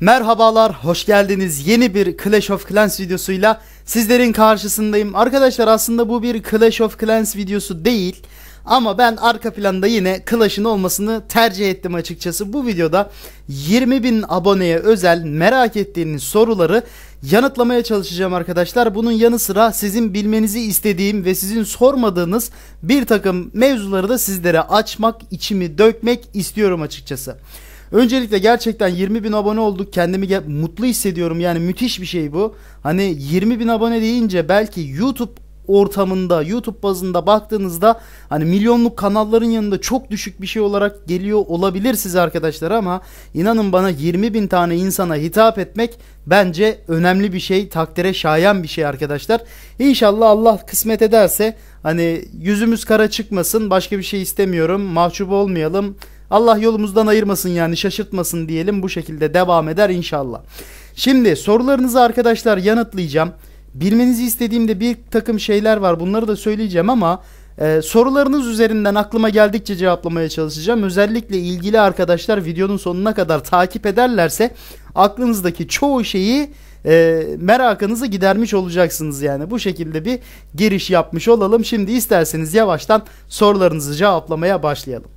Merhabalar, hoş geldiniz. Yeni bir Clash of Clans videosuyla sizlerin karşısındayım. Arkadaşlar aslında bu bir Clash of Clans videosu değil. Ama ben arka planda yine Clash'ın olmasını tercih ettim açıkçası. Bu videoda 20.000 aboneye özel merak ettiğiniz soruları yanıtlamaya çalışacağım arkadaşlar. Bunun yanı sıra sizin bilmenizi istediğim ve sizin sormadığınız bir takım mevzuları da sizlere açmak, içimi dökmek istiyorum açıkçası. Öncelikle gerçekten 20 bin abone olduk. Kendimi mutlu hissediyorum. Yani müthiş bir şey bu. Hani 20 bin abone deyince belki YouTube ortamında YouTube bazında baktığınızda hani milyonluk kanalların yanında çok düşük bir şey olarak geliyor olabilir size arkadaşlar ama inanın bana 20 bin tane insana hitap etmek bence önemli bir şey takdire şayan bir şey arkadaşlar. İnşallah Allah kısmet ederse hani yüzümüz kara çıkmasın başka bir şey istemiyorum mahcup olmayalım Allah yolumuzdan ayırmasın yani şaşırtmasın diyelim bu şekilde devam eder inşallah. Şimdi sorularınızı arkadaşlar yanıtlayacağım. Bilmenizi istediğimde bir takım şeyler var bunları da söyleyeceğim ama ee, sorularınız üzerinden aklıma geldikçe cevaplamaya çalışacağım. Özellikle ilgili arkadaşlar videonun sonuna kadar takip ederlerse aklınızdaki çoğu şeyi e, merakınızı gidermiş olacaksınız yani. Bu şekilde bir giriş yapmış olalım. Şimdi isterseniz yavaştan sorularınızı cevaplamaya başlayalım.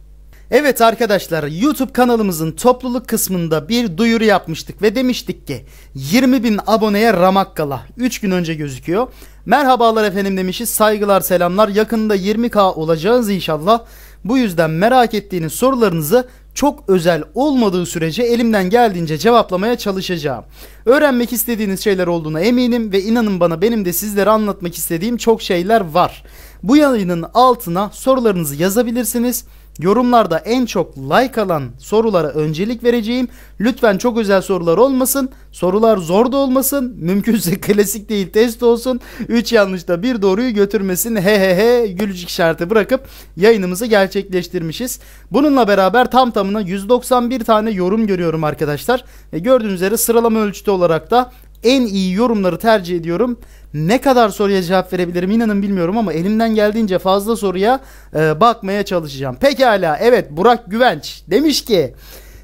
Evet arkadaşlar YouTube kanalımızın topluluk kısmında bir duyuru yapmıştık ve demiştik ki 20 bin aboneye ramak gala 3 gün önce gözüküyor. Merhabalar efendim demişiz saygılar selamlar yakında 20k olacağız inşallah. Bu yüzden merak ettiğiniz sorularınızı çok özel olmadığı sürece elimden geldiğince cevaplamaya çalışacağım. Öğrenmek istediğiniz şeyler olduğuna eminim ve inanın bana benim de sizlere anlatmak istediğim çok şeyler var. Bu yayının altına sorularınızı yazabilirsiniz. Yorumlarda en çok like alan sorulara öncelik vereceğim. Lütfen çok özel sorular olmasın. Sorular zor da olmasın. Mümkünse klasik değil test olsun. 3 yanlışta bir doğruyu götürmesin. He he he gülücük işareti bırakıp yayınımızı gerçekleştirmişiz. Bununla beraber tam tamına 191 tane yorum görüyorum arkadaşlar. E gördüğünüz üzere sıralama ölçütü olarak da en iyi yorumları tercih ediyorum ne kadar soruya cevap verebilirim inanın bilmiyorum ama elimden geldiğince fazla soruya e, bakmaya çalışacağım. Pekala evet Burak Güvenç demiş ki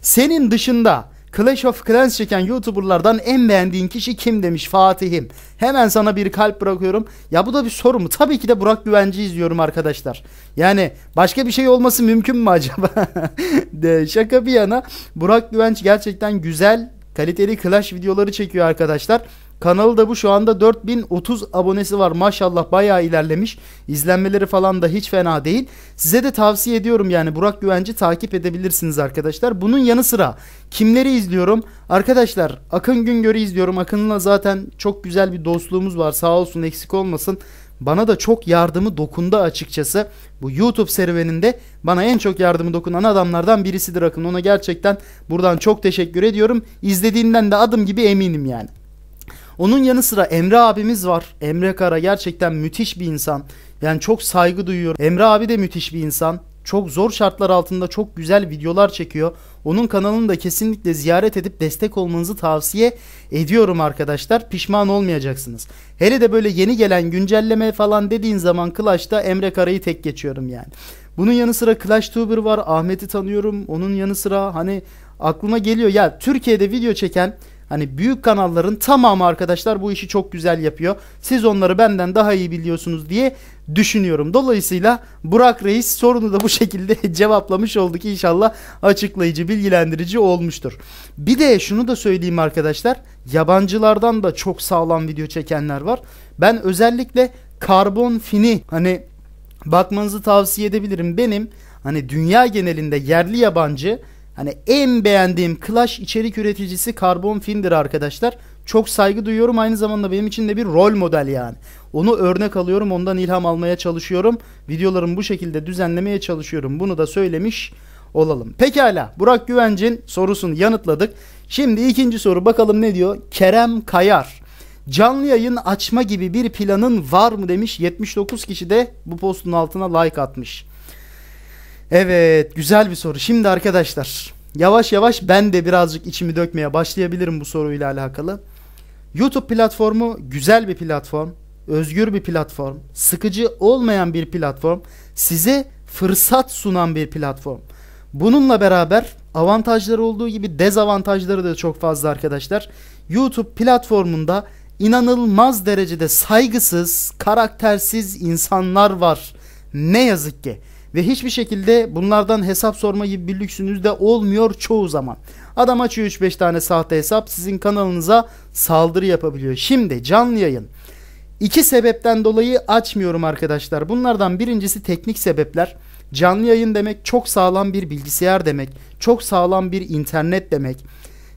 senin dışında Clash of Clans çeken YouTuber'lardan en beğendiğin kişi kim demiş Fatih'im. Hemen sana bir kalp bırakıyorum. Ya bu da bir soru mu? Tabii ki de Burak Güvenci izliyorum arkadaşlar. Yani başka bir şey olması mümkün mü acaba? de, şaka bir yana Burak Güvenç gerçekten güzel, kaliteli Clash videoları çekiyor arkadaşlar. Kanalı da bu şu anda 4030 abonesi var. Maşallah bayağı ilerlemiş. İzlenmeleri falan da hiç fena değil. Size de tavsiye ediyorum yani Burak Güvenci takip edebilirsiniz arkadaşlar. Bunun yanı sıra kimleri izliyorum? Arkadaşlar Akın Güngör'ü izliyorum. Akın'la zaten çok güzel bir dostluğumuz var. Sağ olsun eksik olmasın bana da çok yardımı dokundu açıkçası. Bu YouTube serüveninde bana en çok yardımı dokunan adamlardan birisidir Akın. Ona gerçekten buradan çok teşekkür ediyorum. İzlediğinden de adım gibi eminim yani. Onun yanı sıra Emre abimiz var. Emre Kara gerçekten müthiş bir insan. Yani çok saygı duyuyorum. Emre abi de müthiş bir insan. Çok zor şartlar altında çok güzel videolar çekiyor. Onun kanalını da kesinlikle ziyaret edip destek olmanızı tavsiye ediyorum arkadaşlar. Pişman olmayacaksınız. Hele de böyle yeni gelen güncelleme falan dediğin zaman Clash'ta Emre Kara'yı tek geçiyorum yani. Bunun yanı sıra Clash Tuber var. Ahmet'i tanıyorum. Onun yanı sıra hani aklıma geliyor ya Türkiye'de video çeken Hani büyük kanalların tamamı arkadaşlar bu işi çok güzel yapıyor. Siz onları benden daha iyi biliyorsunuz diye düşünüyorum. Dolayısıyla Burak Reis sorunu da bu şekilde cevaplamış olduk. İnşallah açıklayıcı, bilgilendirici olmuştur. Bir de şunu da söyleyeyim arkadaşlar. Yabancılardan da çok sağlam video çekenler var. Ben özellikle karbon fini hani bakmanızı tavsiye edebilirim. Benim hani dünya genelinde yerli yabancı Hani en beğendiğim Clash içerik üreticisi Karbon Film'dir arkadaşlar. Çok saygı duyuyorum. Aynı zamanda benim için de bir rol model yani. Onu örnek alıyorum. Ondan ilham almaya çalışıyorum. Videolarımı bu şekilde düzenlemeye çalışıyorum. Bunu da söylemiş olalım. Pekala Burak Güvenc'in sorusunu yanıtladık. Şimdi ikinci soru bakalım ne diyor? Kerem Kayar. Canlı yayın açma gibi bir planın var mı demiş. 79 kişi de bu postun altına like atmış. Evet güzel bir soru. Şimdi arkadaşlar yavaş yavaş ben de birazcık içimi dökmeye başlayabilirim bu soruyla alakalı. YouTube platformu güzel bir platform, özgür bir platform, sıkıcı olmayan bir platform, size fırsat sunan bir platform. Bununla beraber avantajları olduğu gibi dezavantajları da çok fazla arkadaşlar. YouTube platformunda inanılmaz derecede saygısız, karaktersiz insanlar var. Ne yazık ki. Ve hiçbir şekilde bunlardan hesap sorma gibi bir lüksünüz de olmuyor çoğu zaman. Adam açıyor 3-5 tane sahte hesap sizin kanalınıza saldırı yapabiliyor. Şimdi canlı yayın. İki sebepten dolayı açmıyorum arkadaşlar. Bunlardan birincisi teknik sebepler. Canlı yayın demek çok sağlam bir bilgisayar demek. Çok sağlam bir internet demek.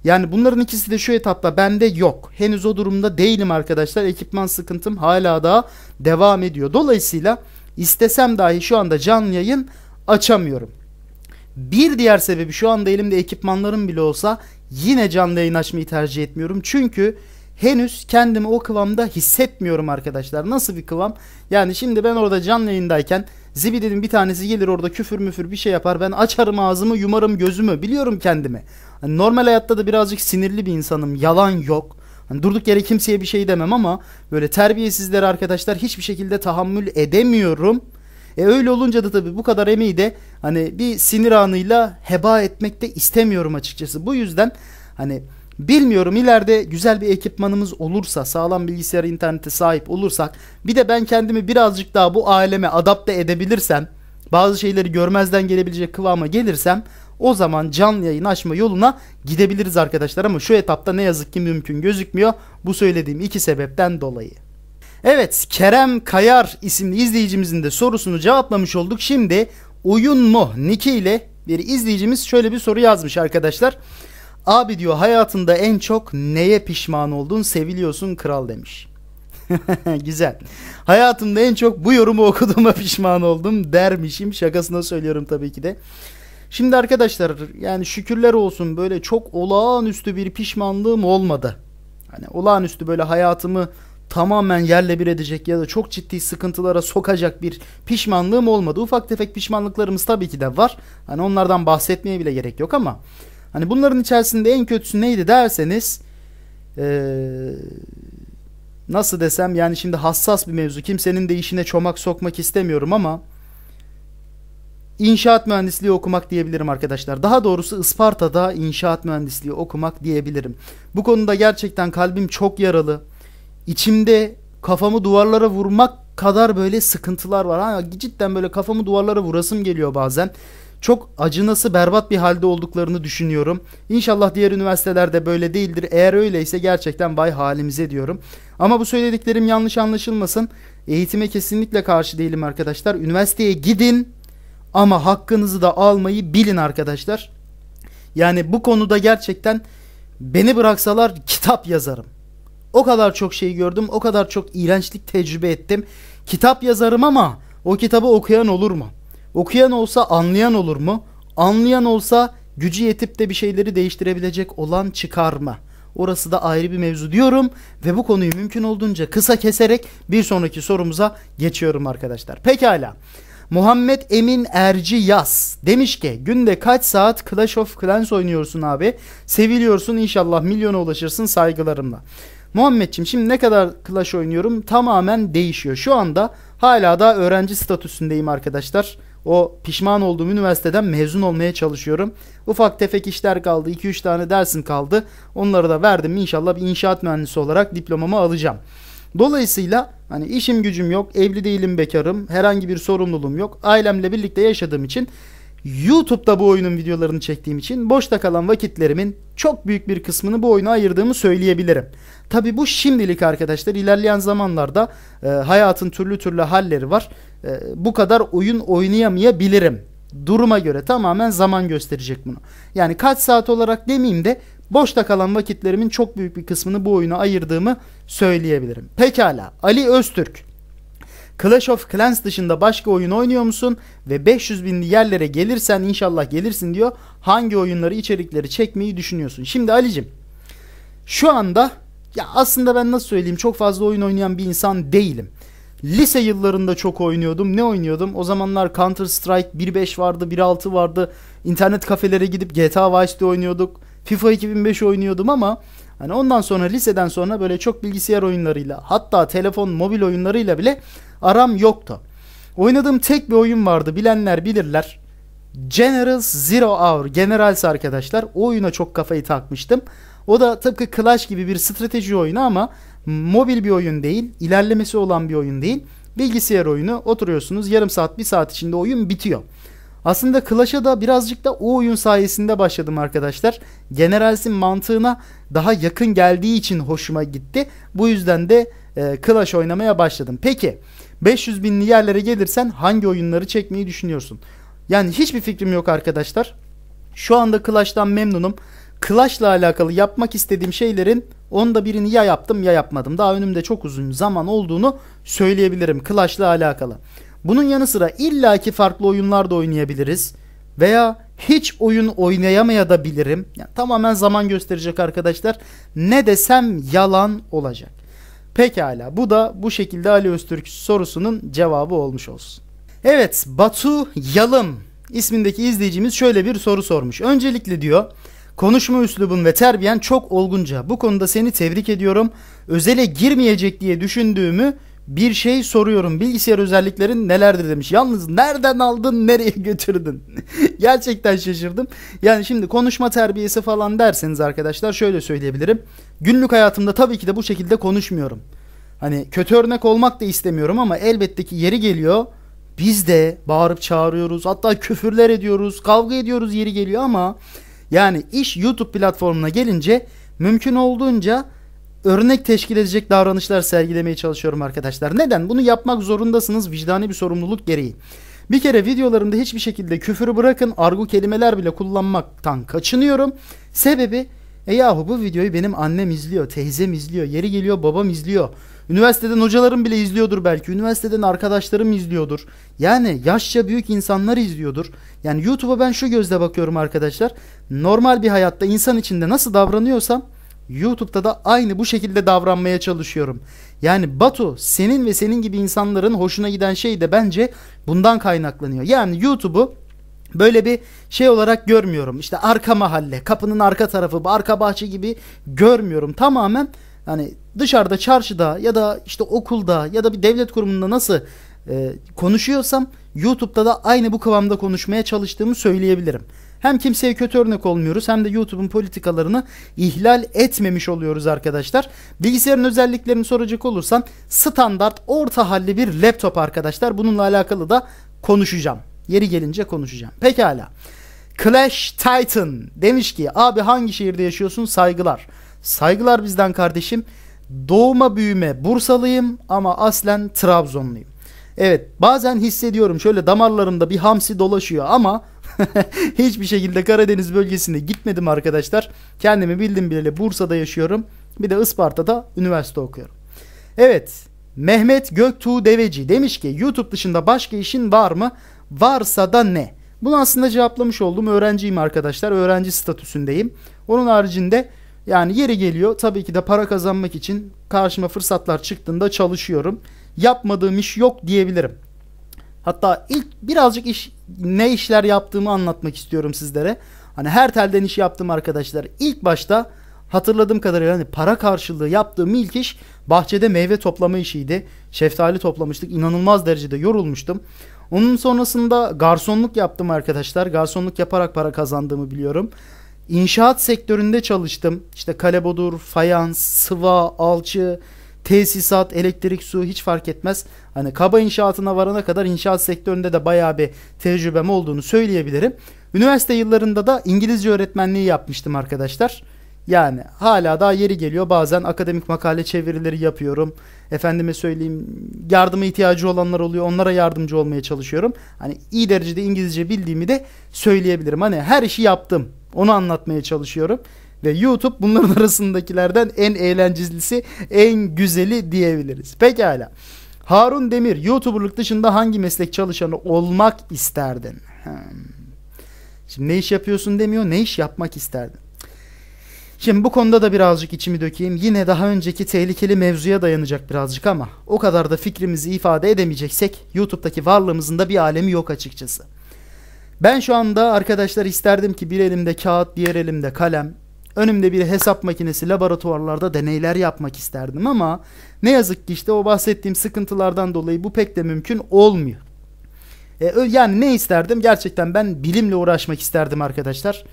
Yani bunların ikisi de şu etapta bende yok. Henüz o durumda değilim arkadaşlar. Ekipman sıkıntım hala daha devam ediyor. Dolayısıyla İstesem dahi şu anda canlı yayın açamıyorum. Bir diğer sebebi şu anda elimde ekipmanlarım bile olsa yine canlı yayın açmayı tercih etmiyorum. Çünkü henüz kendimi o kıvamda hissetmiyorum arkadaşlar. Nasıl bir kıvam? Yani şimdi ben orada canlı yayındayken Zibidi'nin bir tanesi gelir orada küfür müfür bir şey yapar. Ben açarım ağzımı yumarım gözümü biliyorum kendimi. Hani normal hayatta da birazcık sinirli bir insanım yalan yok. Hani durduk yere kimseye bir şey demem ama böyle terbiyesizler arkadaşlar hiçbir şekilde tahammül edemiyorum. E öyle olunca da tabii bu kadar emeği de hani bir sinir anıyla heba etmek de istemiyorum açıkçası. Bu yüzden hani bilmiyorum ileride güzel bir ekipmanımız olursa, sağlam bilgisayar internete sahip olursak, bir de ben kendimi birazcık daha bu aileme adapte edebilirsem, bazı şeyleri görmezden gelebilecek kıvama gelirsem o zaman canlı yayın açma yoluna gidebiliriz arkadaşlar ama şu etapta ne yazık ki mümkün gözükmüyor. Bu söylediğim iki sebepten dolayı. Evet Kerem Kayar isimli izleyicimizin de sorusunu cevaplamış olduk. Şimdi oyun mu Niki ile bir izleyicimiz şöyle bir soru yazmış arkadaşlar. Abi diyor hayatında en çok neye pişman oldun seviliyorsun kral demiş. Güzel. Hayatımda en çok bu yorumu okuduğuma pişman oldum dermişim. Şakasına söylüyorum tabii ki de. Şimdi arkadaşlar yani şükürler olsun böyle çok olağanüstü bir pişmanlığım olmadı. Hani olağanüstü böyle hayatımı tamamen yerle bir edecek ya da çok ciddi sıkıntılara sokacak bir pişmanlığım olmadı. Ufak tefek pişmanlıklarımız tabii ki de var. Hani onlardan bahsetmeye bile gerek yok ama hani bunların içerisinde en kötüsü neydi derseniz ee, nasıl desem yani şimdi hassas bir mevzu. Kimsenin de işine çomak sokmak istemiyorum ama inşaat mühendisliği okumak diyebilirim arkadaşlar. Daha doğrusu Isparta'da inşaat mühendisliği okumak diyebilirim. Bu konuda gerçekten kalbim çok yaralı. İçimde kafamı duvarlara vurmak kadar böyle sıkıntılar var. Ha, cidden böyle kafamı duvarlara vurasım geliyor bazen. Çok acınası berbat bir halde olduklarını düşünüyorum. İnşallah diğer üniversitelerde böyle değildir. Eğer öyleyse gerçekten vay halimize diyorum. Ama bu söylediklerim yanlış anlaşılmasın. Eğitime kesinlikle karşı değilim arkadaşlar. Üniversiteye gidin, ama hakkınızı da almayı bilin arkadaşlar. Yani bu konuda gerçekten beni bıraksalar kitap yazarım. O kadar çok şey gördüm, o kadar çok iğrençlik tecrübe ettim. Kitap yazarım ama o kitabı okuyan olur mu? Okuyan olsa anlayan olur mu? Anlayan olsa gücü yetip de bir şeyleri değiştirebilecek olan çıkar mı? Orası da ayrı bir mevzu diyorum ve bu konuyu mümkün olduğunca kısa keserek bir sonraki sorumuza geçiyorum arkadaşlar. Pekala. Muhammed Emin Erci Yaz demiş ki günde kaç saat Clash of Clans oynuyorsun abi? Seviliyorsun inşallah milyona ulaşırsın saygılarımla. Muhammedçim şimdi ne kadar Clash oynuyorum tamamen değişiyor. Şu anda hala da öğrenci statüsündeyim arkadaşlar. O pişman olduğum üniversiteden mezun olmaya çalışıyorum. Ufak tefek işler kaldı. 2-3 tane dersim kaldı. Onları da verdim. İnşallah bir inşaat mühendisi olarak diplomamı alacağım. Dolayısıyla Hani işim gücüm yok, evli değilim, bekarım, herhangi bir sorumluluğum yok. Ailemle birlikte yaşadığım için YouTube'da bu oyunun videolarını çektiğim için boşta kalan vakitlerimin çok büyük bir kısmını bu oyuna ayırdığımı söyleyebilirim. Tabi bu şimdilik arkadaşlar ilerleyen zamanlarda e, hayatın türlü türlü halleri var. E, bu kadar oyun oynayamayabilirim. Duruma göre tamamen zaman gösterecek bunu. Yani kaç saat olarak demeyeyim de Boşta kalan vakitlerimin çok büyük bir kısmını bu oyuna ayırdığımı söyleyebilirim. Pekala Ali Öztürk. Clash of Clans dışında başka oyun oynuyor musun? Ve 500 binli yerlere gelirsen inşallah gelirsin diyor. Hangi oyunları içerikleri çekmeyi düşünüyorsun? Şimdi Ali'cim şu anda ya aslında ben nasıl söyleyeyim çok fazla oyun oynayan bir insan değilim. Lise yıllarında çok oynuyordum. Ne oynuyordum? O zamanlar Counter Strike 1.5 vardı, 1.6 vardı. İnternet kafelere gidip GTA Vice'de oynuyorduk. FIFA 2005 oynuyordum ama hani ondan sonra liseden sonra böyle çok bilgisayar oyunlarıyla hatta telefon mobil oyunlarıyla bile aram yoktu. Oynadığım tek bir oyun vardı bilenler bilirler. Generals Zero Hour Generals arkadaşlar o oyuna çok kafayı takmıştım. O da tıpkı Clash gibi bir strateji oyunu ama mobil bir oyun değil, ilerlemesi olan bir oyun değil. Bilgisayar oyunu oturuyorsunuz yarım saat bir saat içinde oyun bitiyor. Aslında Clash'a da birazcık da o oyun sayesinde başladım arkadaşlar. Generals'in mantığına daha yakın geldiği için hoşuma gitti. Bu yüzden de e, Clash oynamaya başladım. Peki 500 binli yerlere gelirsen hangi oyunları çekmeyi düşünüyorsun? Yani hiçbir fikrim yok arkadaşlar. Şu anda Clash'tan memnunum. Clash'la alakalı yapmak istediğim şeylerin onda birini ya yaptım ya yapmadım. Daha önümde çok uzun zaman olduğunu söyleyebilirim Clash'la alakalı. Bunun yanı sıra illaki farklı oyunlar da oynayabiliriz. Veya hiç oyun oynayamaya da bilirim. Yani tamamen zaman gösterecek arkadaşlar. Ne desem yalan olacak. Pekala bu da bu şekilde Ali Öztürk sorusunun cevabı olmuş olsun. Evet Batu Yalım ismindeki izleyicimiz şöyle bir soru sormuş. Öncelikle diyor konuşma üslubun ve terbiyen çok olgunca. Bu konuda seni tebrik ediyorum. Özele girmeyecek diye düşündüğümü bir şey soruyorum. Bilgisayar özelliklerin nelerdir demiş. Yalnız nereden aldın, nereye götürdün? Gerçekten şaşırdım. Yani şimdi konuşma terbiyesi falan derseniz arkadaşlar şöyle söyleyebilirim. Günlük hayatımda tabii ki de bu şekilde konuşmuyorum. Hani kötü örnek olmak da istemiyorum ama elbette ki yeri geliyor. Biz de bağırıp çağırıyoruz. Hatta küfürler ediyoruz, kavga ediyoruz yeri geliyor ama yani iş YouTube platformuna gelince mümkün olduğunca örnek teşkil edecek davranışlar sergilemeye çalışıyorum arkadaşlar. Neden? Bunu yapmak zorundasınız vicdani bir sorumluluk gereği. Bir kere videolarımda hiçbir şekilde küfürü bırakın argo kelimeler bile kullanmaktan kaçınıyorum. Sebebi e yahu bu videoyu benim annem izliyor, teyzem izliyor, yeri geliyor babam izliyor. Üniversiteden hocalarım bile izliyordur belki. Üniversiteden arkadaşlarım izliyordur. Yani yaşça büyük insanlar izliyordur. Yani YouTube'a ben şu gözle bakıyorum arkadaşlar. Normal bir hayatta insan içinde nasıl davranıyorsam YouTube'da da aynı bu şekilde davranmaya çalışıyorum. Yani Batu senin ve senin gibi insanların hoşuna giden şey de bence bundan kaynaklanıyor. Yani YouTube'u böyle bir şey olarak görmüyorum. İşte arka mahalle, kapının arka tarafı, arka bahçe gibi görmüyorum. Tamamen hani dışarıda çarşıda ya da işte okulda ya da bir devlet kurumunda nasıl e, konuşuyorsam YouTube'da da aynı bu kıvamda konuşmaya çalıştığımı söyleyebilirim. Hem kimseye kötü örnek olmuyoruz hem de YouTube'un politikalarını ihlal etmemiş oluyoruz arkadaşlar. Bilgisayarın özelliklerini soracak olursan standart orta halli bir laptop arkadaşlar. Bununla alakalı da konuşacağım. Yeri gelince konuşacağım. Pekala. Clash Titan demiş ki abi hangi şehirde yaşıyorsun? Saygılar. Saygılar bizden kardeşim. Doğuma büyüme Bursalıyım ama aslen Trabzonluyum. Evet bazen hissediyorum şöyle damarlarımda bir hamsi dolaşıyor ama Hiçbir şekilde Karadeniz bölgesine gitmedim arkadaşlar. Kendimi bildim bileli Bursa'da yaşıyorum. Bir de Isparta'da üniversite okuyorum. Evet Mehmet Göktuğ Deveci demiş ki YouTube dışında başka işin var mı? Varsa da ne? Bunu aslında cevaplamış oldum. Öğrenciyim arkadaşlar. Öğrenci statüsündeyim. Onun haricinde yani yeri geliyor tabii ki de para kazanmak için karşıma fırsatlar çıktığında çalışıyorum. Yapmadığım iş yok diyebilirim. Hatta ilk birazcık iş ne işler yaptığımı anlatmak istiyorum sizlere. Hani her telden iş yaptım arkadaşlar. İlk başta hatırladığım kadarıyla hani para karşılığı yaptığım ilk iş bahçede meyve toplama işiydi. Şeftali toplamıştık. İnanılmaz derecede yorulmuştum. Onun sonrasında garsonluk yaptım arkadaşlar. Garsonluk yaparak para kazandığımı biliyorum. İnşaat sektöründe çalıştım. İşte kalebodur, fayans, sıva, alçı, tesisat, elektrik, su hiç fark etmez. Hani kaba inşaatına varana kadar inşaat sektöründe de bayağı bir tecrübem olduğunu söyleyebilirim. Üniversite yıllarında da İngilizce öğretmenliği yapmıştım arkadaşlar. Yani hala daha yeri geliyor bazen akademik makale çevirileri yapıyorum. Efendime söyleyeyim yardıma ihtiyacı olanlar oluyor onlara yardımcı olmaya çalışıyorum. Hani iyi derecede İngilizce bildiğimi de söyleyebilirim. Hani her işi yaptım onu anlatmaya çalışıyorum ve YouTube bunların arasındakilerden en eğlencelisi, en güzeli diyebiliriz. Pekala. Harun Demir, YouTuber'lık dışında hangi meslek çalışanı olmak isterdin? Hmm. Şimdi ne iş yapıyorsun demiyor, ne iş yapmak isterdin? Şimdi bu konuda da birazcık içimi dökeyim. Yine daha önceki tehlikeli mevzuya dayanacak birazcık ama o kadar da fikrimizi ifade edemeyeceksek YouTube'daki varlığımızın da bir alemi yok açıkçası. Ben şu anda arkadaşlar isterdim ki bir elimde kağıt, diğer elimde kalem. Önümde bir hesap makinesi laboratuvarlarda deneyler yapmak isterdim ama ne yazık ki işte o bahsettiğim sıkıntılardan dolayı bu pek de mümkün olmuyor. E, yani ne isterdim? Gerçekten ben bilimle uğraşmak isterdim arkadaşlar.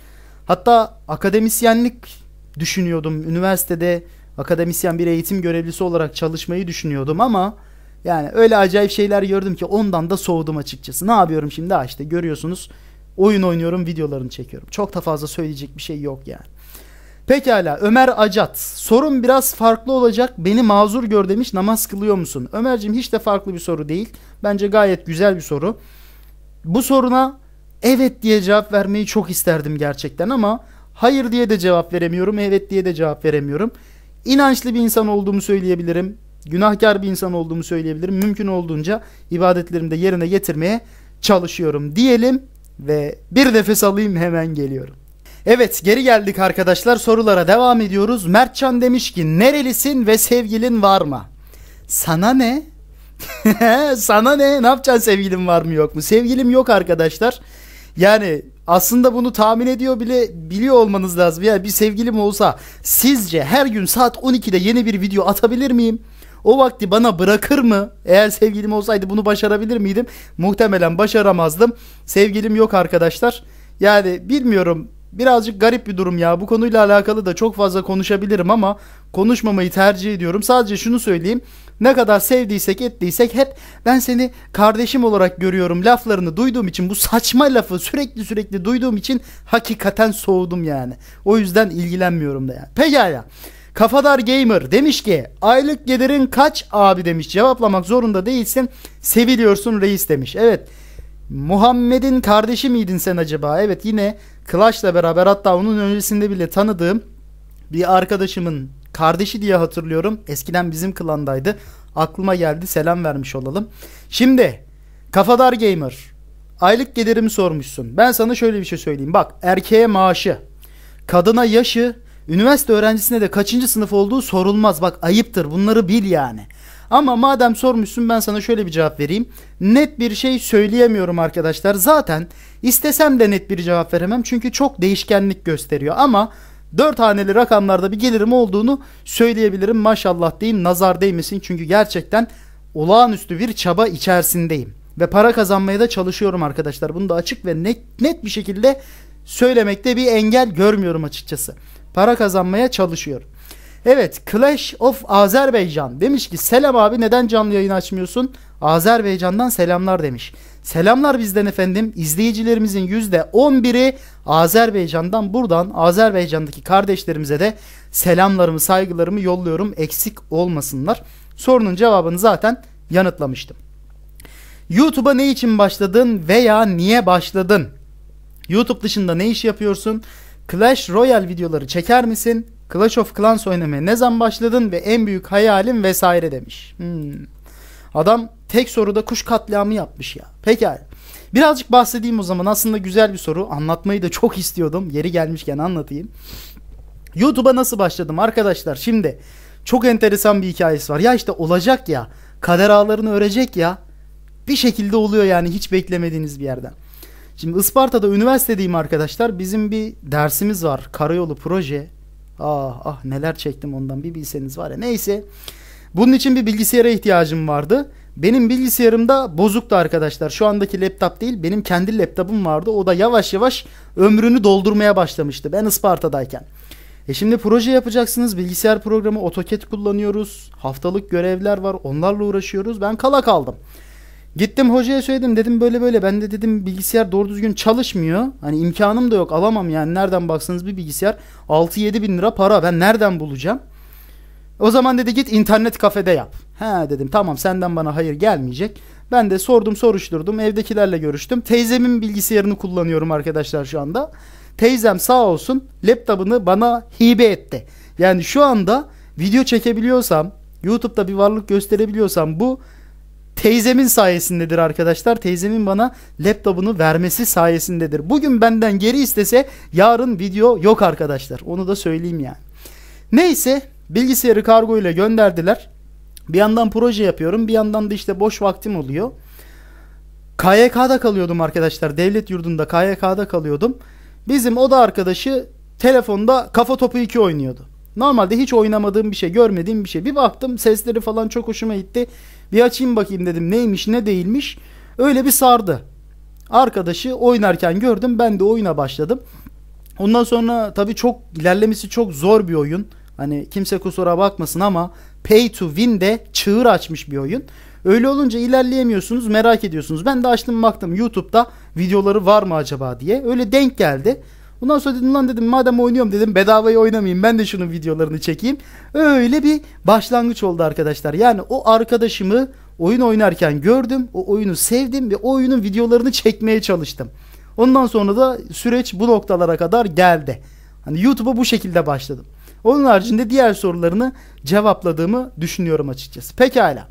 Hatta akademisyenlik düşünüyordum. Üniversitede akademisyen bir eğitim görevlisi olarak çalışmayı düşünüyordum ama yani öyle acayip şeyler gördüm ki ondan da soğudum açıkçası. Ne yapıyorum şimdi? Ha işte görüyorsunuz oyun oynuyorum videolarını çekiyorum. Çok da fazla söyleyecek bir şey yok yani. Pekala Ömer Acat. Sorun biraz farklı olacak. Beni mazur gör demiş. Namaz kılıyor musun? Ömercim, hiç de farklı bir soru değil. Bence gayet güzel bir soru. Bu soruna evet diye cevap vermeyi çok isterdim gerçekten ama hayır diye de cevap veremiyorum. Evet diye de cevap veremiyorum. İnançlı bir insan olduğumu söyleyebilirim. Günahkar bir insan olduğumu söyleyebilirim. Mümkün olduğunca ibadetlerimi de yerine getirmeye çalışıyorum diyelim ve bir nefes alayım hemen geliyorum. Evet geri geldik arkadaşlar sorulara devam ediyoruz. Mertcan demiş ki nerelisin ve sevgilin var mı? Sana ne? Sana ne? Ne yapacaksın sevgilim var mı yok mu? Sevgilim yok arkadaşlar. Yani aslında bunu tahmin ediyor bile biliyor olmanız lazım. Yani bir sevgilim olsa sizce her gün saat 12'de yeni bir video atabilir miyim? O vakti bana bırakır mı? Eğer sevgilim olsaydı bunu başarabilir miydim? Muhtemelen başaramazdım. Sevgilim yok arkadaşlar. Yani bilmiyorum Birazcık garip bir durum ya. Bu konuyla alakalı da çok fazla konuşabilirim ama konuşmamayı tercih ediyorum. Sadece şunu söyleyeyim. Ne kadar sevdiysek ettiysek hep ben seni kardeşim olarak görüyorum laflarını duyduğum için bu saçma lafı sürekli sürekli duyduğum için hakikaten soğudum yani. O yüzden ilgilenmiyorum da yani. Pekala. Kafadar Gamer demiş ki aylık gelirin kaç abi demiş cevaplamak zorunda değilsin seviliyorsun reis demiş. Evet Muhammed'in kardeşi miydin sen acaba? Evet yine Clash'la beraber hatta onun öncesinde bile tanıdığım bir arkadaşımın kardeşi diye hatırlıyorum. Eskiden bizim klandaydı. Aklıma geldi selam vermiş olalım. Şimdi Kafadar Gamer aylık gelirimi sormuşsun. Ben sana şöyle bir şey söyleyeyim. Bak erkeğe maaşı, kadına yaşı, üniversite öğrencisine de kaçıncı sınıf olduğu sorulmaz. Bak ayıptır bunları bil yani. Ama madem sormuşsun ben sana şöyle bir cevap vereyim. Net bir şey söyleyemiyorum arkadaşlar. Zaten istesem de net bir cevap veremem. Çünkü çok değişkenlik gösteriyor. Ama 4 haneli rakamlarda bir gelirim olduğunu söyleyebilirim. Maşallah deyin, nazar değmesin. Çünkü gerçekten olağanüstü bir çaba içerisindeyim. Ve para kazanmaya da çalışıyorum arkadaşlar. Bunu da açık ve net, net bir şekilde söylemekte bir engel görmüyorum açıkçası. Para kazanmaya çalışıyorum. Evet Clash of Azerbaycan demiş ki selam abi neden canlı yayın açmıyorsun? Azerbaycan'dan selamlar demiş. Selamlar bizden efendim. İzleyicilerimizin %11'i Azerbaycan'dan buradan Azerbaycan'daki kardeşlerimize de selamlarımı saygılarımı yolluyorum. Eksik olmasınlar. Sorunun cevabını zaten yanıtlamıştım. YouTube'a ne için başladın veya niye başladın? YouTube dışında ne iş yapıyorsun? Clash Royale videoları çeker misin? Clash of Clans oynamaya ne zaman başladın ve en büyük hayalim vesaire demiş. Hmm. Adam tek soruda kuş katliamı yapmış ya. Pekala. Birazcık bahsedeyim o zaman. Aslında güzel bir soru. Anlatmayı da çok istiyordum. Yeri gelmişken anlatayım. YouTube'a nasıl başladım arkadaşlar? Şimdi çok enteresan bir hikayesi var. Ya işte olacak ya. Kader ağlarını örecek ya. Bir şekilde oluyor yani hiç beklemediğiniz bir yerden. Şimdi Isparta'da üniversitedeyim arkadaşlar. Bizim bir dersimiz var. Karayolu proje Ah ah neler çektim ondan bir bilseniz var ya. Neyse. Bunun için bir bilgisayara ihtiyacım vardı. Benim bilgisayarım da bozuktu arkadaşlar. Şu andaki laptop değil benim kendi laptopum vardı. O da yavaş yavaş ömrünü doldurmaya başlamıştı ben Isparta'dayken. E şimdi proje yapacaksınız. Bilgisayar programı AutoCAD kullanıyoruz. Haftalık görevler var. Onlarla uğraşıyoruz. Ben kala kaldım. Gittim hocaya söyledim dedim böyle böyle ben de dedim bilgisayar doğru düzgün çalışmıyor. Hani imkanım da yok alamam yani nereden baksanız bir bilgisayar 6-7 bin lira para ben nereden bulacağım? O zaman dedi git internet kafede yap. He dedim tamam senden bana hayır gelmeyecek. Ben de sordum soruşturdum evdekilerle görüştüm. Teyzemin bilgisayarını kullanıyorum arkadaşlar şu anda. Teyzem sağ olsun laptopını bana hibe etti. Yani şu anda video çekebiliyorsam YouTube'da bir varlık gösterebiliyorsam bu teyzemin sayesindedir arkadaşlar. Teyzemin bana laptopunu vermesi sayesindedir. Bugün benden geri istese yarın video yok arkadaşlar. Onu da söyleyeyim yani. Neyse bilgisayarı kargo ile gönderdiler. Bir yandan proje yapıyorum. Bir yandan da işte boş vaktim oluyor. KYK'da kalıyordum arkadaşlar. Devlet yurdunda KYK'da kalıyordum. Bizim oda arkadaşı telefonda kafa topu 2 oynuyordu. Normalde hiç oynamadığım bir şey, görmediğim bir şey. Bir baktım sesleri falan çok hoşuma gitti. Bir açayım bakayım dedim neymiş ne değilmiş. Öyle bir sardı. Arkadaşı oynarken gördüm ben de oyuna başladım. Ondan sonra tabii çok ilerlemesi çok zor bir oyun. Hani kimse kusura bakmasın ama pay to win de çığır açmış bir oyun. Öyle olunca ilerleyemiyorsunuz merak ediyorsunuz. Ben de açtım baktım YouTube'da videoları var mı acaba diye. Öyle denk geldi. Bundan sonra dedim lan dedim madem oynuyorum dedim bedavayı oynamayayım ben de şunun videolarını çekeyim. Öyle bir başlangıç oldu arkadaşlar. Yani o arkadaşımı oyun oynarken gördüm. O oyunu sevdim ve o oyunun videolarını çekmeye çalıştım. Ondan sonra da süreç bu noktalara kadar geldi. Hani YouTube'a bu şekilde başladım. Onun haricinde diğer sorularını cevapladığımı düşünüyorum açıkçası. Pekala.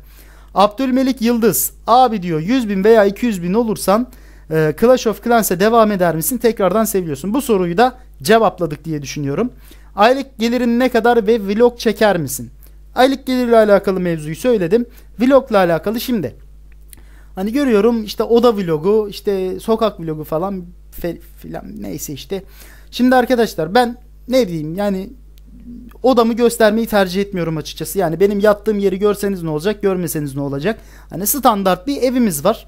Abdülmelik Yıldız abi diyor 100 bin veya 200 bin olursan e, Clash of Clans'e devam eder misin? Tekrardan seviyorsun. Bu soruyu da cevapladık diye düşünüyorum. Aylık gelirin ne kadar ve vlog çeker misin? Aylık gelirle alakalı mevzuyu söyledim. Vlogla alakalı şimdi. Hani görüyorum işte oda vlogu, işte sokak vlogu falan filan neyse işte. Şimdi arkadaşlar ben ne diyeyim yani odamı göstermeyi tercih etmiyorum açıkçası. Yani benim yattığım yeri görseniz ne olacak, görmeseniz ne olacak? Hani standart bir evimiz var.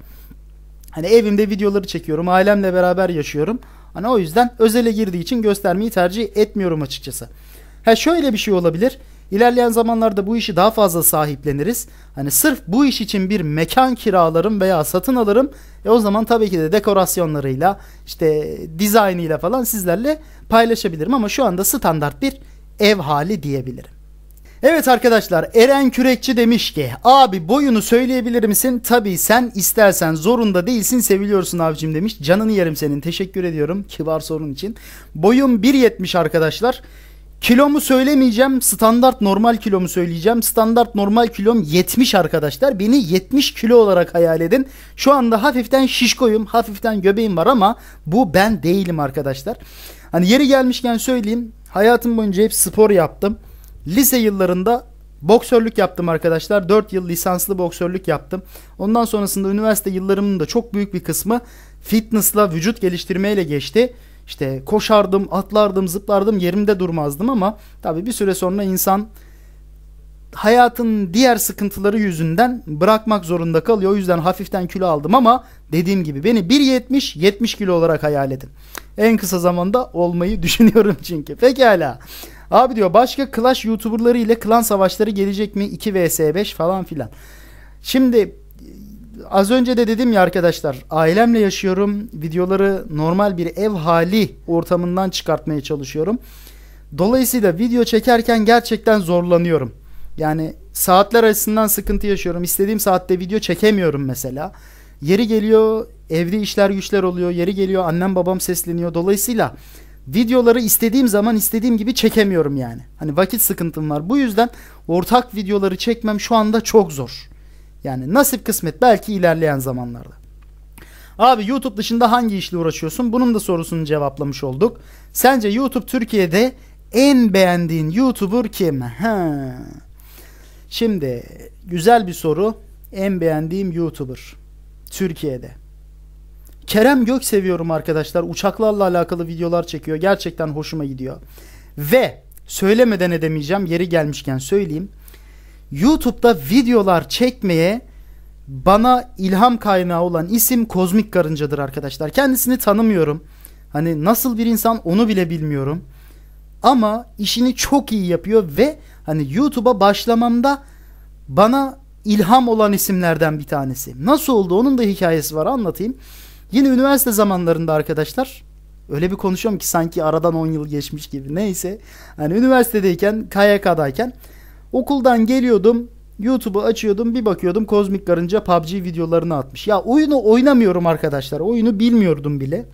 Hani evimde videoları çekiyorum. Ailemle beraber yaşıyorum. Hani o yüzden özele girdiği için göstermeyi tercih etmiyorum açıkçası. Ha şöyle bir şey olabilir. İlerleyen zamanlarda bu işi daha fazla sahipleniriz. Hani sırf bu iş için bir mekan kiralarım veya satın alırım. E o zaman tabii ki de dekorasyonlarıyla, işte dizaynıyla falan sizlerle paylaşabilirim ama şu anda standart bir ev hali diyebilirim. Evet arkadaşlar Eren Kürekçi demiş ki abi boyunu söyleyebilir misin? Tabii sen istersen zorunda değilsin seviliyorsun abicim demiş. Canını yerim senin teşekkür ediyorum kibar sorun için. Boyum 1.70 arkadaşlar. Kilomu söylemeyeceğim. Standart normal kilomu söyleyeceğim. Standart normal kilom 70 arkadaşlar. Beni 70 kilo olarak hayal edin. Şu anda hafiften şişkoyum. Hafiften göbeğim var ama bu ben değilim arkadaşlar. Hani yeri gelmişken söyleyeyim. Hayatım boyunca hep spor yaptım. Lise yıllarında boksörlük yaptım arkadaşlar. 4 yıl lisanslı boksörlük yaptım. Ondan sonrasında üniversite yıllarımın da çok büyük bir kısmı fitnessla, vücut geliştirmeyle geçti. İşte koşardım, atlardım, zıplardım, yerimde durmazdım ama tabii bir süre sonra insan hayatın diğer sıkıntıları yüzünden bırakmak zorunda kalıyor. O yüzden hafiften kilo aldım ama dediğim gibi beni 1.70 70 kilo olarak hayal edin. En kısa zamanda olmayı düşünüyorum çünkü. Pekala. Abi diyor başka Clash YouTuber'ları ile klan savaşları gelecek mi? 2 vs 5 falan filan. Şimdi az önce de dedim ya arkadaşlar ailemle yaşıyorum. Videoları normal bir ev hali ortamından çıkartmaya çalışıyorum. Dolayısıyla video çekerken gerçekten zorlanıyorum. Yani saatler açısından sıkıntı yaşıyorum. İstediğim saatte video çekemiyorum mesela. Yeri geliyor evde işler güçler oluyor. Yeri geliyor annem babam sesleniyor. Dolayısıyla videoları istediğim zaman istediğim gibi çekemiyorum yani. Hani vakit sıkıntım var. Bu yüzden ortak videoları çekmem şu anda çok zor. Yani nasip kısmet belki ilerleyen zamanlarda. Abi YouTube dışında hangi işle uğraşıyorsun? Bunun da sorusunu cevaplamış olduk. Sence YouTube Türkiye'de en beğendiğin YouTuber kim? Ha. Şimdi güzel bir soru. En beğendiğim YouTuber Türkiye'de. Kerem Gök seviyorum arkadaşlar. Uçaklarla alakalı videolar çekiyor. Gerçekten hoşuma gidiyor. Ve söylemeden edemeyeceğim. Yeri gelmişken söyleyeyim. YouTube'da videolar çekmeye bana ilham kaynağı olan isim Kozmik Karınca'dır arkadaşlar. Kendisini tanımıyorum. Hani nasıl bir insan onu bile bilmiyorum. Ama işini çok iyi yapıyor ve hani YouTube'a başlamamda bana ilham olan isimlerden bir tanesi. Nasıl oldu onun da hikayesi var anlatayım. Yine üniversite zamanlarında arkadaşlar öyle bir konuşuyorum ki sanki aradan 10 yıl geçmiş gibi. Neyse hani üniversitedeyken KYK'dayken okuldan geliyordum YouTube'u açıyordum bir bakıyordum Kozmik Karınca PUBG videolarını atmış. Ya oyunu oynamıyorum arkadaşlar. Oyunu bilmiyordum bile.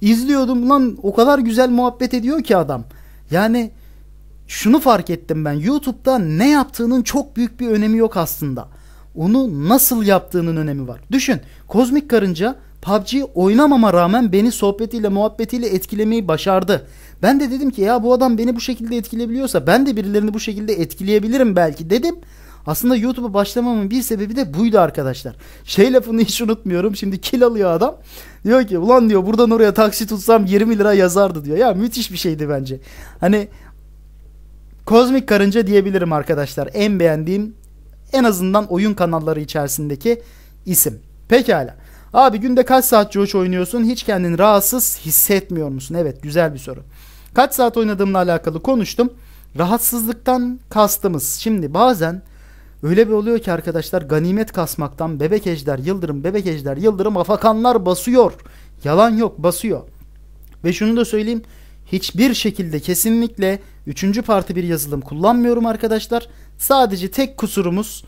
İzliyordum lan o kadar güzel muhabbet ediyor ki adam. Yani şunu fark ettim ben. YouTube'da ne yaptığının çok büyük bir önemi yok aslında. Onu nasıl yaptığının önemi var. Düşün Kozmik Karınca PUBG oynamama rağmen beni sohbetiyle muhabbetiyle etkilemeyi başardı. Ben de dedim ki ya bu adam beni bu şekilde etkileyebiliyorsa ben de birilerini bu şekilde etkileyebilirim belki dedim. Aslında YouTube'a başlamamın bir sebebi de buydu arkadaşlar. Şey lafını hiç unutmuyorum. Şimdi kil alıyor adam. Diyor ki ulan diyor buradan oraya taksi tutsam 20 lira yazardı diyor. Ya müthiş bir şeydi bence. Hani Kozmik Karınca diyebilirim arkadaşlar. En beğendiğim en azından oyun kanalları içerisindeki isim. Pekala. Abi günde kaç saat Josh oynuyorsun? Hiç kendini rahatsız hissetmiyor musun? Evet güzel bir soru. Kaç saat oynadığımla alakalı konuştum. Rahatsızlıktan kastımız. Şimdi bazen öyle bir oluyor ki arkadaşlar ganimet kasmaktan bebek ejder yıldırım bebek ejder yıldırım afakanlar basıyor. Yalan yok basıyor. Ve şunu da söyleyeyim. Hiçbir şekilde kesinlikle 3. parti bir yazılım kullanmıyorum arkadaşlar. Sadece tek kusurumuz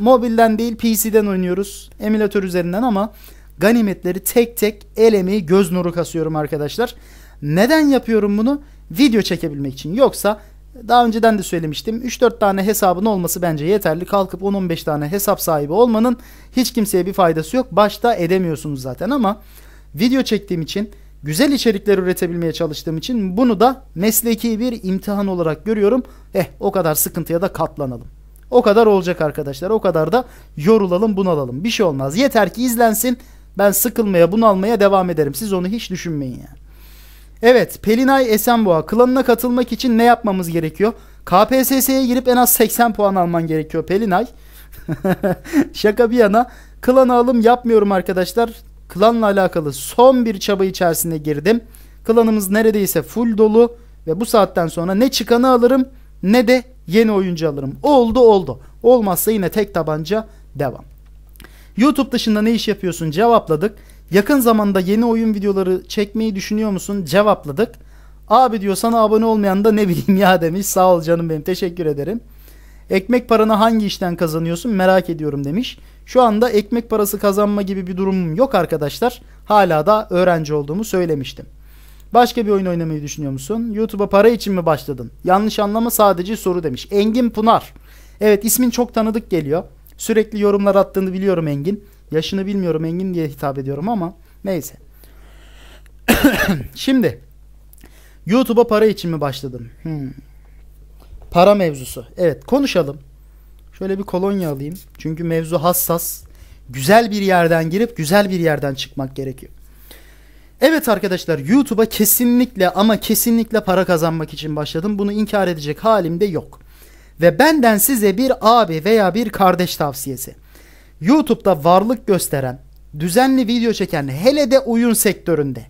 mobilden değil PC'den oynuyoruz. Emülatör üzerinden ama Ganimetleri tek tek el emeği göz nuru kasıyorum arkadaşlar. Neden yapıyorum bunu? Video çekebilmek için. Yoksa daha önceden de söylemiştim. 3-4 tane hesabın olması bence yeterli. Kalkıp 10-15 tane hesap sahibi olmanın hiç kimseye bir faydası yok. Başta edemiyorsunuz zaten ama video çektiğim için, güzel içerikler üretebilmeye çalıştığım için bunu da mesleki bir imtihan olarak görüyorum. Eh o kadar sıkıntıya da katlanalım. O kadar olacak arkadaşlar. O kadar da yorulalım, bunalalım. Bir şey olmaz. Yeter ki izlensin. Ben sıkılmaya, bunalmaya devam ederim. Siz onu hiç düşünmeyin yani. Evet, Pelinay Esenboğa klanına katılmak için ne yapmamız gerekiyor? KPSS'ye girip en az 80 puan alman gerekiyor Pelinay. Şaka bir yana klana alım yapmıyorum arkadaşlar. Klanla alakalı son bir çaba içerisinde girdim. Klanımız neredeyse full dolu ve bu saatten sonra ne çıkanı alırım ne de yeni oyuncu alırım. Oldu oldu. Olmazsa yine tek tabanca devam. YouTube dışında ne iş yapıyorsun cevapladık. Yakın zamanda yeni oyun videoları çekmeyi düşünüyor musun cevapladık. Abi diyor sana abone olmayan da ne bileyim ya demiş. Sağ ol canım benim teşekkür ederim. Ekmek paranı hangi işten kazanıyorsun merak ediyorum demiş. Şu anda ekmek parası kazanma gibi bir durumum yok arkadaşlar. Hala da öğrenci olduğumu söylemiştim. Başka bir oyun oynamayı düşünüyor musun? YouTube'a para için mi başladın? Yanlış anlama sadece soru demiş. Engin Pınar. Evet ismin çok tanıdık geliyor. Sürekli yorumlar attığını biliyorum Engin. Yaşını bilmiyorum Engin diye hitap ediyorum ama neyse. Şimdi YouTube'a para için mi başladım? Hmm. Para mevzusu. Evet konuşalım. Şöyle bir kolonya alayım. Çünkü mevzu hassas. Güzel bir yerden girip güzel bir yerden çıkmak gerekiyor. Evet arkadaşlar YouTube'a kesinlikle ama kesinlikle para kazanmak için başladım. Bunu inkar edecek halim de yok ve benden size bir abi veya bir kardeş tavsiyesi. YouTube'da varlık gösteren, düzenli video çeken hele de oyun sektöründe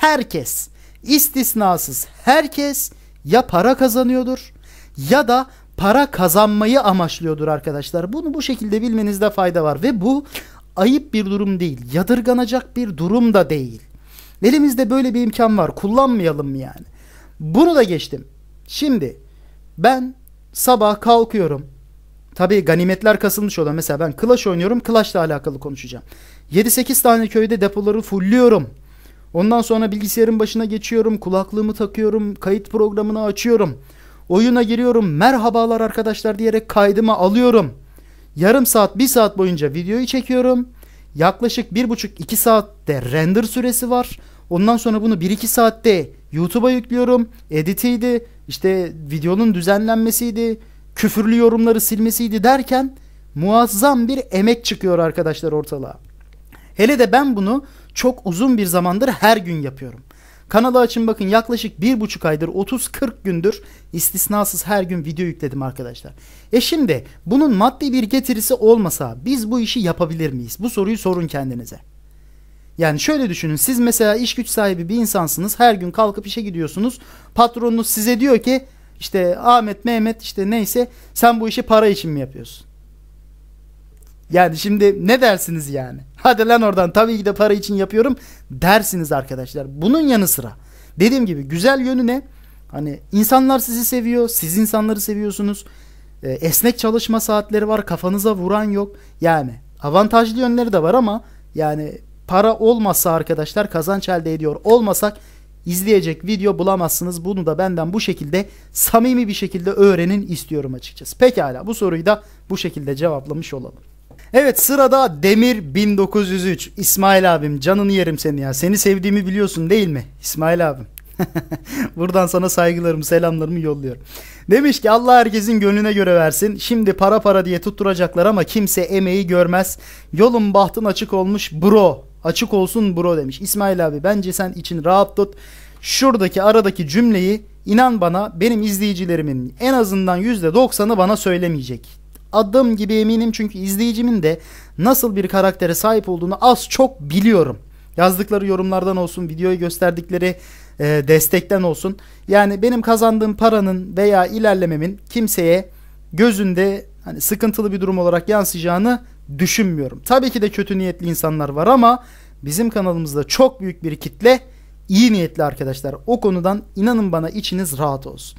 herkes istisnasız herkes ya para kazanıyordur ya da para kazanmayı amaçlıyordur arkadaşlar. Bunu bu şekilde bilmenizde fayda var ve bu ayıp bir durum değil. Yadırganacak bir durum da değil. Elimizde böyle bir imkan var. Kullanmayalım mı yani? Bunu da geçtim. Şimdi ben sabah kalkıyorum. Tabii ganimetler kasılmış olan mesela ben Clash oynuyorum. Clash'la alakalı konuşacağım. 7-8 tane köyde depoları fullüyorum. Ondan sonra bilgisayarın başına geçiyorum. Kulaklığımı takıyorum. Kayıt programını açıyorum. Oyuna giriyorum. Merhabalar arkadaşlar diyerek kaydımı alıyorum. Yarım saat, bir saat boyunca videoyu çekiyorum. Yaklaşık bir buçuk iki saatte render süresi var. Ondan sonra bunu bir iki saatte YouTube'a yüklüyorum. Editiydi, işte videonun düzenlenmesiydi, küfürlü yorumları silmesiydi derken muazzam bir emek çıkıyor arkadaşlar ortalığa. Hele de ben bunu çok uzun bir zamandır her gün yapıyorum. Kanalı açın bakın yaklaşık bir buçuk aydır 30-40 gündür istisnasız her gün video yükledim arkadaşlar. E şimdi bunun maddi bir getirisi olmasa biz bu işi yapabilir miyiz? Bu soruyu sorun kendinize. Yani şöyle düşünün siz mesela iş güç sahibi bir insansınız her gün kalkıp işe gidiyorsunuz patronunuz size diyor ki işte Ahmet Mehmet işte neyse sen bu işi para için mi yapıyorsun? Yani şimdi ne dersiniz yani? Hadi lan oradan tabii ki de para için yapıyorum dersiniz arkadaşlar. Bunun yanı sıra dediğim gibi güzel yönü ne? Hani insanlar sizi seviyor, siz insanları seviyorsunuz. Ee, esnek çalışma saatleri var, kafanıza vuran yok. Yani avantajlı yönleri de var ama yani para olmasa arkadaşlar kazanç elde ediyor olmasak izleyecek video bulamazsınız. Bunu da benden bu şekilde samimi bir şekilde öğrenin istiyorum açıkçası. Pekala bu soruyu da bu şekilde cevaplamış olalım. Evet sırada Demir 1903. İsmail abim canını yerim seni ya. Seni sevdiğimi biliyorsun değil mi? İsmail abim. Buradan sana saygılarımı, selamlarımı yolluyorum. Demiş ki Allah herkesin gönlüne göre versin. Şimdi para para diye tutturacaklar ama kimse emeği görmez. Yolun bahtın açık olmuş bro Açık olsun bro demiş. İsmail abi bence sen için rahat tut. Şuradaki aradaki cümleyi inan bana benim izleyicilerimin en azından %90'ı bana söylemeyecek. Adım gibi eminim çünkü izleyicimin de nasıl bir karaktere sahip olduğunu az çok biliyorum. Yazdıkları yorumlardan olsun, videoyu gösterdikleri e, destekten olsun. Yani benim kazandığım paranın veya ilerlememin kimseye gözünde hani sıkıntılı bir durum olarak yansıyacağını düşünmüyorum. Tabii ki de kötü niyetli insanlar var ama bizim kanalımızda çok büyük bir kitle iyi niyetli arkadaşlar. O konudan inanın bana içiniz rahat olsun.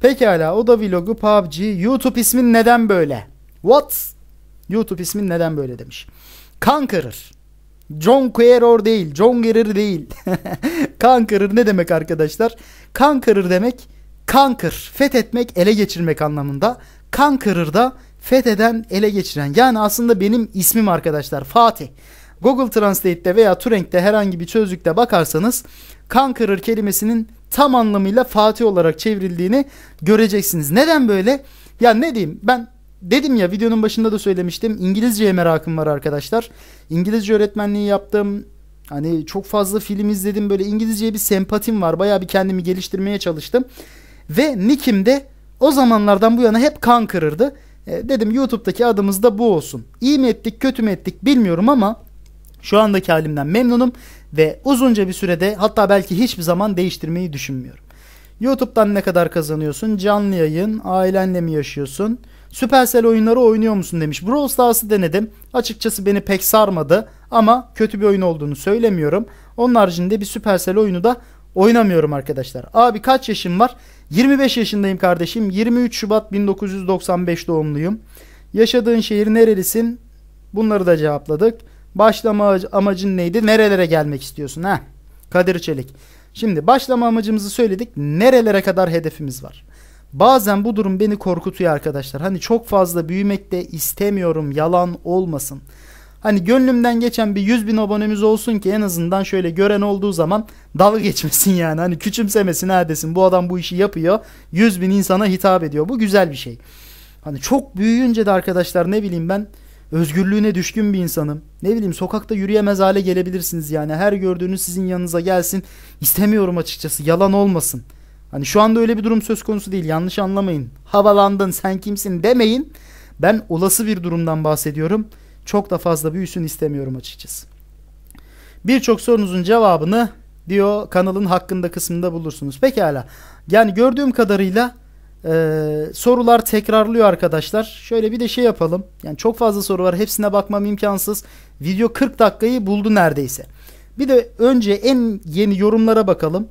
Pekala o da vlogu PUBG YouTube ismin neden böyle? What? YouTube ismin neden böyle demiş. Kan kırır. John Queror değil. John Gerir değil. kan kırır ne demek arkadaşlar? Kan kırır demek kanker. Fethetmek, ele geçirmek anlamında. Kan kırır da fetheden ele geçiren. Yani aslında benim ismim arkadaşlar Fatih. Google Translate'te veya Turing'de herhangi bir sözlükte bakarsanız kan kırır kelimesinin tam anlamıyla Fatih olarak çevrildiğini göreceksiniz. Neden böyle? Ya ne diyeyim ben dedim ya videonun başında da söylemiştim. İngilizceye merakım var arkadaşlar. İngilizce öğretmenliği yaptım. Hani çok fazla film izledim. Böyle İngilizceye bir sempatim var. baya bir kendimi geliştirmeye çalıştım. Ve Nick'im de o zamanlardan bu yana hep kan kırırdı. E, dedim YouTube'daki adımız da bu olsun. İyi mi ettik kötü mü ettik bilmiyorum ama şu andaki halimden memnunum ve uzunca bir sürede hatta belki hiçbir zaman değiştirmeyi düşünmüyorum. YouTube'dan ne kadar kazanıyorsun? Canlı yayın, ailenle mi yaşıyorsun? Süpersel oyunları oynuyor musun demiş. Brawl Stars'ı denedim. Açıkçası beni pek sarmadı ama kötü bir oyun olduğunu söylemiyorum. Onun haricinde bir Süpersel oyunu da oynamıyorum arkadaşlar. Abi kaç yaşın var? 25 yaşındayım kardeşim. 23 Şubat 1995 doğumluyum. Yaşadığın şehir nerelisin? Bunları da cevapladık. Başlama amacın neydi? Nerelere gelmek istiyorsun? Heh. Kadir Çelik. Şimdi başlama amacımızı söyledik. Nerelere kadar hedefimiz var? Bazen bu durum beni korkutuyor arkadaşlar. Hani çok fazla büyümek de istemiyorum. Yalan olmasın. Hani gönlümden geçen bir 100 bin abonemiz olsun ki en azından şöyle gören olduğu zaman dalga geçmesin yani. Hani küçümsemesin ha desin bu adam bu işi yapıyor. 100 bin insana hitap ediyor. Bu güzel bir şey. Hani çok büyüyünce de arkadaşlar ne bileyim ben özgürlüğüne düşkün bir insanım. Ne bileyim sokakta yürüyemez hale gelebilirsiniz yani. Her gördüğünüz sizin yanınıza gelsin. İstemiyorum açıkçası yalan olmasın. Hani şu anda öyle bir durum söz konusu değil yanlış anlamayın. Havalandın sen kimsin demeyin. Ben olası bir durumdan bahsediyorum çok da fazla büyüsün istemiyorum açıkçası. Birçok sorunuzun cevabını diyor kanalın hakkında kısmında bulursunuz. Pekala. Yani gördüğüm kadarıyla e, sorular tekrarlıyor arkadaşlar. Şöyle bir de şey yapalım. Yani çok fazla soru var. Hepsine bakmam imkansız. Video 40 dakikayı buldu neredeyse. Bir de önce en yeni yorumlara bakalım.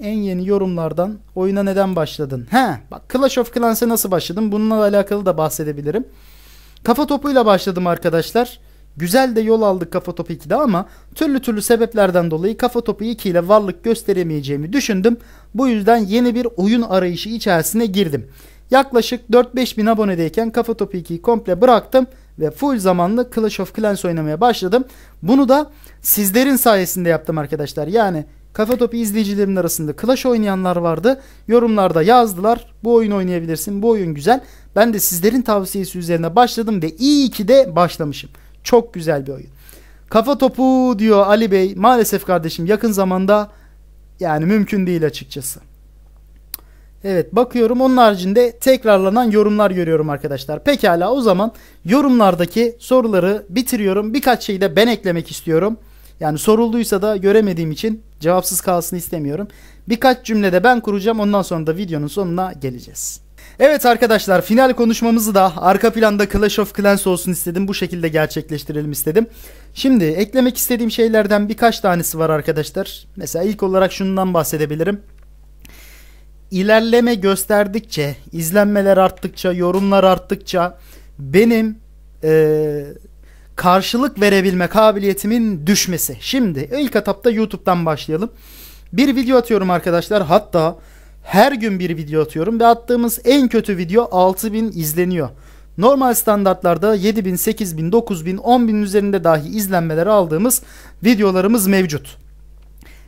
En yeni yorumlardan oyuna neden başladın? He, bak Clash of Clans'e nasıl başladım? Bununla alakalı da bahsedebilirim. Kafa topuyla başladım arkadaşlar. Güzel de yol aldık kafa topu 2'de ama türlü türlü sebeplerden dolayı kafa topu 2 ile varlık gösteremeyeceğimi düşündüm. Bu yüzden yeni bir oyun arayışı içerisine girdim. Yaklaşık 4-5 bin abonedeyken kafa topu 2'yi komple bıraktım ve full zamanlı Clash of Clans oynamaya başladım. Bunu da sizlerin sayesinde yaptım arkadaşlar. Yani Kafa Topu izleyicilerimin arasında Clash oynayanlar vardı. Yorumlarda yazdılar. Bu oyun oynayabilirsin. Bu oyun güzel. Ben de sizlerin tavsiyesi üzerine başladım ve iyi ki de başlamışım. Çok güzel bir oyun. Kafa topu diyor Ali Bey. Maalesef kardeşim yakın zamanda yani mümkün değil açıkçası. Evet bakıyorum onun haricinde tekrarlanan yorumlar görüyorum arkadaşlar. Pekala o zaman yorumlardaki soruları bitiriyorum. Birkaç şeyi de ben eklemek istiyorum. Yani sorulduysa da göremediğim için cevapsız kalsın istemiyorum. Birkaç cümlede ben kuracağım ondan sonra da videonun sonuna geleceğiz. Evet arkadaşlar final konuşmamızı da arka planda Clash of Clans olsun istedim. Bu şekilde gerçekleştirelim istedim. Şimdi eklemek istediğim şeylerden birkaç tanesi var arkadaşlar. Mesela ilk olarak şundan bahsedebilirim. İlerleme gösterdikçe, izlenmeler arttıkça, yorumlar arttıkça benim ee, karşılık verebilme kabiliyetimin düşmesi. Şimdi ilk etapta YouTube'dan başlayalım. Bir video atıyorum arkadaşlar. Hatta her gün bir video atıyorum ve attığımız en kötü video 6000 izleniyor. Normal standartlarda 7000, 8000, 9000, 10000 üzerinde dahi izlenmeleri aldığımız videolarımız mevcut.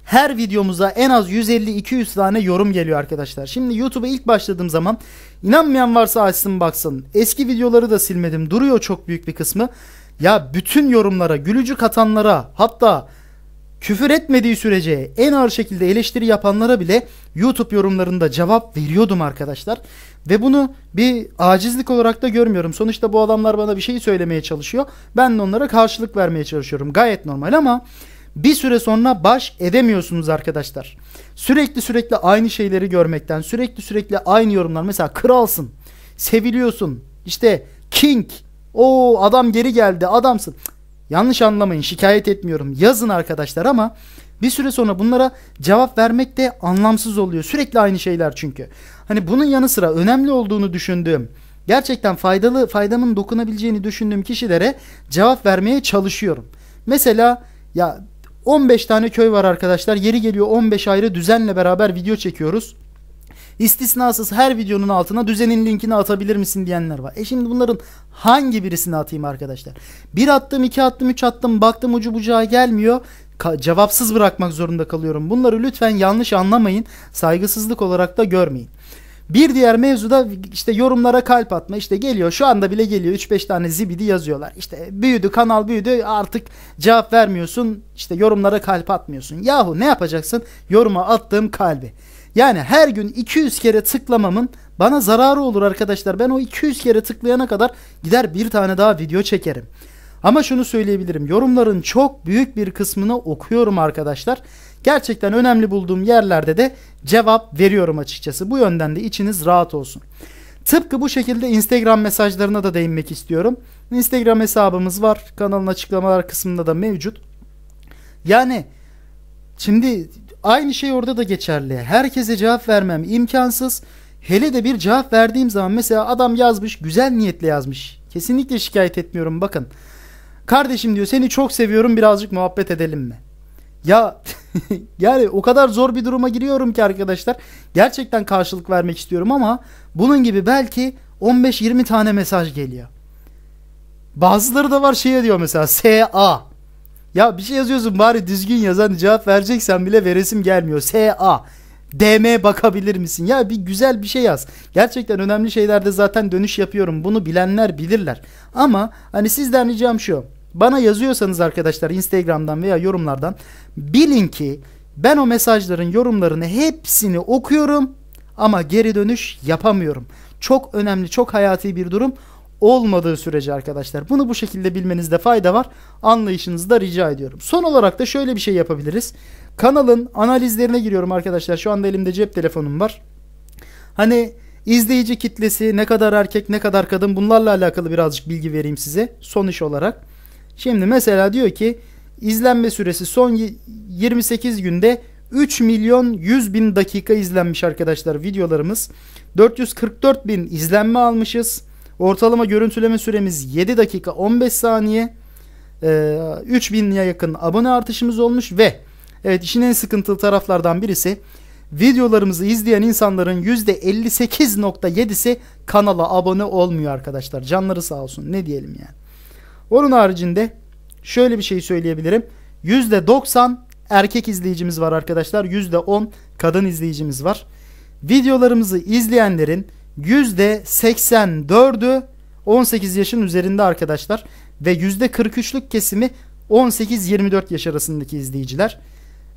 Her videomuza en az 150-200 tane yorum geliyor arkadaşlar. Şimdi YouTube'a ilk başladığım zaman inanmayan varsa açsın baksın. Eski videoları da silmedim. Duruyor çok büyük bir kısmı. Ya bütün yorumlara, gülücük atanlara hatta küfür etmediği sürece en ağır şekilde eleştiri yapanlara bile YouTube yorumlarında cevap veriyordum arkadaşlar. Ve bunu bir acizlik olarak da görmüyorum. Sonuçta bu adamlar bana bir şey söylemeye çalışıyor. Ben de onlara karşılık vermeye çalışıyorum. Gayet normal ama bir süre sonra baş edemiyorsunuz arkadaşlar. Sürekli sürekli aynı şeyleri görmekten, sürekli sürekli aynı yorumlar. Mesela kralsın, seviliyorsun, işte king, o adam geri geldi, adamsın. Yanlış anlamayın şikayet etmiyorum. Yazın arkadaşlar ama bir süre sonra bunlara cevap vermek de anlamsız oluyor. Sürekli aynı şeyler çünkü. Hani bunun yanı sıra önemli olduğunu düşündüğüm, gerçekten faydalı, faydamın dokunabileceğini düşündüğüm kişilere cevap vermeye çalışıyorum. Mesela ya 15 tane köy var arkadaşlar. Yeri geliyor 15 ayrı düzenle beraber video çekiyoruz. İstisnasız her videonun altına düzenin linkini atabilir misin diyenler var. E şimdi bunların hangi birisini atayım arkadaşlar? Bir attım, iki attım, üç attım, baktım ucu bucağı gelmiyor. Ka- cevapsız bırakmak zorunda kalıyorum. Bunları lütfen yanlış anlamayın. Saygısızlık olarak da görmeyin. Bir diğer mevzuda işte yorumlara kalp atma işte geliyor şu anda bile geliyor 3-5 tane zibidi yazıyorlar. İşte büyüdü kanal büyüdü artık cevap vermiyorsun işte yorumlara kalp atmıyorsun. Yahu ne yapacaksın yoruma attığım kalbi. Yani her gün 200 kere tıklamamın bana zararı olur arkadaşlar. Ben o 200 kere tıklayana kadar gider bir tane daha video çekerim. Ama şunu söyleyebilirim. Yorumların çok büyük bir kısmını okuyorum arkadaşlar. Gerçekten önemli bulduğum yerlerde de cevap veriyorum açıkçası. Bu yönden de içiniz rahat olsun. Tıpkı bu şekilde Instagram mesajlarına da değinmek istiyorum. Instagram hesabımız var. Kanalın açıklamalar kısmında da mevcut. Yani şimdi Aynı şey orada da geçerli. Herkese cevap vermem imkansız. Hele de bir cevap verdiğim zaman mesela adam yazmış güzel niyetle yazmış. Kesinlikle şikayet etmiyorum bakın. Kardeşim diyor seni çok seviyorum birazcık muhabbet edelim mi? Ya yani o kadar zor bir duruma giriyorum ki arkadaşlar. Gerçekten karşılık vermek istiyorum ama bunun gibi belki 15-20 tane mesaj geliyor. Bazıları da var şey diyor mesela SA ya bir şey yazıyorsun bari düzgün yazan hani cevap vereceksen bile veresim gelmiyor. S.A. DM bakabilir misin? Ya bir güzel bir şey yaz. Gerçekten önemli şeylerde zaten dönüş yapıyorum. Bunu bilenler bilirler. Ama hani sizden ricam şu. Bana yazıyorsanız arkadaşlar Instagram'dan veya yorumlardan bilin ki ben o mesajların yorumlarını hepsini okuyorum ama geri dönüş yapamıyorum. Çok önemli, çok hayati bir durum olmadığı sürece arkadaşlar. Bunu bu şekilde bilmenizde fayda var. Anlayışınızı da rica ediyorum. Son olarak da şöyle bir şey yapabiliriz. Kanalın analizlerine giriyorum arkadaşlar. Şu anda elimde cep telefonum var. Hani izleyici kitlesi ne kadar erkek ne kadar kadın bunlarla alakalı birazcık bilgi vereyim size son iş olarak. Şimdi mesela diyor ki izlenme süresi son 28 günde 3 milyon 100 bin dakika izlenmiş arkadaşlar videolarımız. 444 bin izlenme almışız. Ortalama görüntüleme süremiz 7 dakika 15 saniye. Ee, 3000'ye yakın abone artışımız olmuş ve evet işin en sıkıntılı taraflardan birisi videolarımızı izleyen insanların %58.7'si kanala abone olmuyor arkadaşlar. Canları sağ olsun ne diyelim yani. Onun haricinde şöyle bir şey söyleyebilirim. %90 erkek izleyicimiz var arkadaşlar. %10 kadın izleyicimiz var. Videolarımızı izleyenlerin %84'ü 18 yaşın üzerinde arkadaşlar ve %43'lük kesimi 18-24 yaş arasındaki izleyiciler.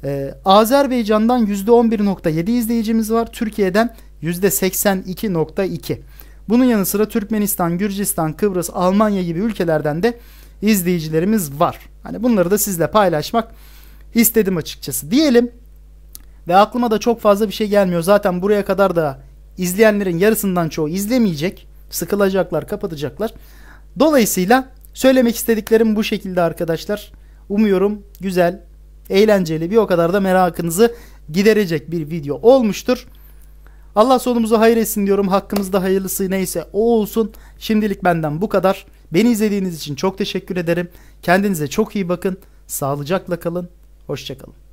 Ee, Azerbaycan'dan %11.7 izleyicimiz var. Türkiye'den %82.2. Bunun yanı sıra Türkmenistan, Gürcistan, Kıbrıs, Almanya gibi ülkelerden de izleyicilerimiz var. Hani bunları da sizle paylaşmak istedim açıkçası. Diyelim ve aklıma da çok fazla bir şey gelmiyor. Zaten buraya kadar da izleyenlerin yarısından çoğu izlemeyecek. Sıkılacaklar, kapatacaklar. Dolayısıyla söylemek istediklerim bu şekilde arkadaşlar. Umuyorum güzel, eğlenceli bir o kadar da merakınızı giderecek bir video olmuştur. Allah sonumuzu hayır diyorum. Hakkımızda hayırlısı neyse o olsun. Şimdilik benden bu kadar. Beni izlediğiniz için çok teşekkür ederim. Kendinize çok iyi bakın. Sağlıcakla kalın. Hoşçakalın.